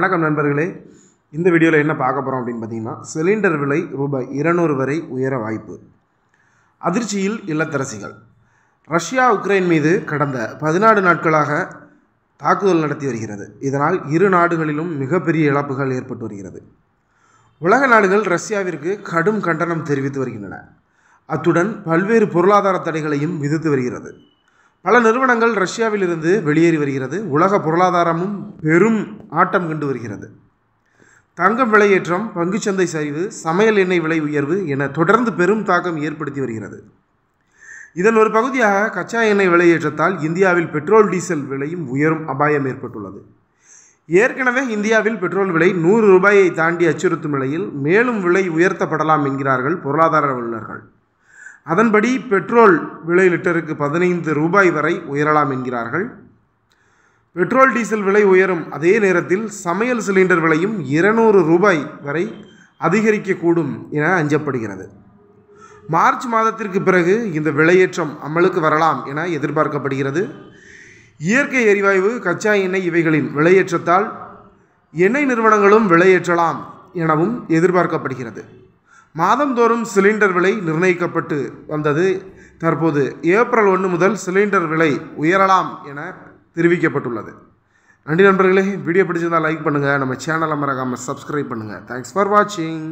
வணக்கம் நண்பர்களே இந்த வீடியோவில் என்ன பார்க்க போகிறோம் அப்படின்னு பார்த்தீங்கன்னா சிலிண்டர் விலை ரூபாய் இருநூறு வரை உயர வாய்ப்பு அதிர்ச்சியில் இல்லத்தரசிகள் ரஷ்யா உக்ரைன் மீது கடந்த பதினாறு நாட்களாக தாக்குதல் நடத்தி வருகிறது இதனால் இரு நாடுகளிலும் மிகப்பெரிய இழப்புகள் ஏற்பட்டு வருகிறது உலக நாடுகள் ரஷ்யாவிற்கு கடும் கண்டனம் தெரிவித்து வருகின்றன அத்துடன் பல்வேறு பொருளாதார தடைகளையும் விதித்து வருகிறது பல நிறுவனங்கள் ரஷ்யாவிலிருந்து வெளியேறி வருகிறது உலக பொருளாதாரமும் பெரும் ஆட்டம் கண்டு வருகிறது தங்கம் விலையேற்றம் பங்குச்சந்தை சரிவு சமையல் எண்ணெய் விலை உயர்வு என தொடர்ந்து பெரும் தாக்கம் ஏற்படுத்தி வருகிறது இதன் ஒரு பகுதியாக கச்சா எண்ணெய் விலையேற்றத்தால் இந்தியாவில் பெட்ரோல் டீசல் விலையும் உயரும் அபாயம் ஏற்பட்டுள்ளது ஏற்கனவே இந்தியாவில் பெட்ரோல் விலை நூறு ரூபாயை தாண்டி அச்சுறுத்தும் நிலையில் மேலும் விலை உயர்த்தப்படலாம் என்கிறார்கள் பொருளாதார வல்லுநர்கள் அதன்படி பெட்ரோல் விலை லிட்டருக்கு பதினைந்து ரூபாய் வரை உயரலாம் என்கிறார்கள் பெட்ரோல் டீசல் விலை உயரும் அதே நேரத்தில் சமையல் சிலிண்டர் விலையும் இருநூறு ரூபாய் வரை அதிகரிக்கக்கூடும் என அஞ்சப்படுகிறது மார்ச் மாதத்திற்கு பிறகு இந்த விலையேற்றம் அமலுக்கு வரலாம் என எதிர்பார்க்கப்படுகிறது இயற்கை எரிவாயு கச்சா எண்ணெய் இவைகளின் விலையேற்றத்தால் எண்ணெய் நிறுவனங்களும் விலையேற்றலாம் எனவும் எதிர்பார்க்கப்படுகிறது மாதந்தோறும் சிலிண்டர் விலை நிர்ணயிக்கப்பட்டு வந்தது தற்போது ஏப்ரல் ஒன்று முதல் சிலிண்டர் விலை உயரலாம் என தெரிவிக்கப்பட்டுள்ளது நன்றி நண்பர்களே வீடியோ பிடிச்சிருந்தால் லைக் பண்ணுங்கள் நம்ம சேனலை மறக்காமல் சப்ஸ்கிரைப் பண்ணுங்கள் தேங்க்ஸ் ஃபார் வாட்சிங்